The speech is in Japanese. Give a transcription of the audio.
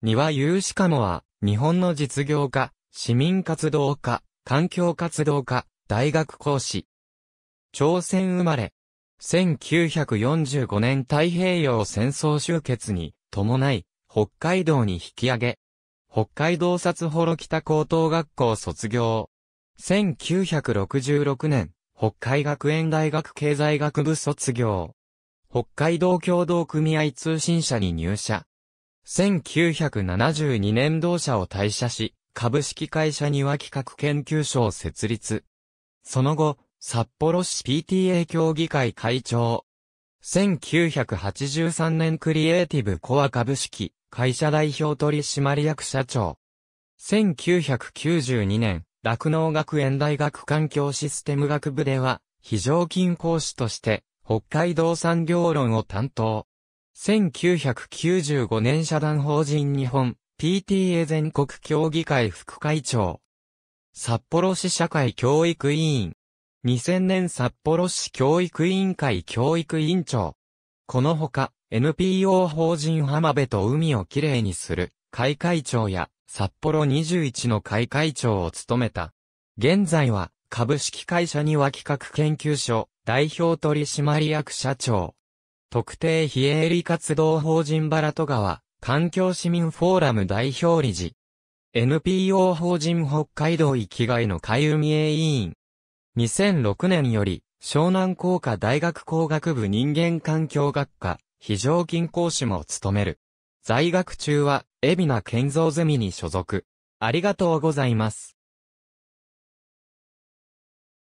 庭輪有志かもは、日本の実業家、市民活動家、環境活動家、大学講師。朝鮮生まれ。1945年太平洋戦争終結に伴い、北海道に引き上げ。北海道札幌北高等学校卒業。1966年、北海学園大学経済学部卒業。北海道共同組合通信社に入社。1972年同社を退社し、株式会社庭企画研究所を設立。その後、札幌市 PTA 協議会会長。1983年クリエイティブコア株式会社代表取締役社長。1992年、酪農学園大学環境システム学部では、非常勤講師として、北海道産業論を担当。1995年社団法人日本 PTA 全国協議会副会長。札幌市社会教育委員。2000年札幌市教育委員会教育委員長。このほか、NPO 法人浜辺と海をきれいにする会会長や札幌21の会会長を務めた。現在は株式会社には企画研究所代表取締役社長。特定非営利活動法人バラト川、環境市民フォーラム代表理事。NPO 法人北海道域外の海海営委員。2006年より、湘南工科大学工学部人間環境学科、非常勤講師も務める。在学中は、海老名建造ゼミに所属。ありがとうございます。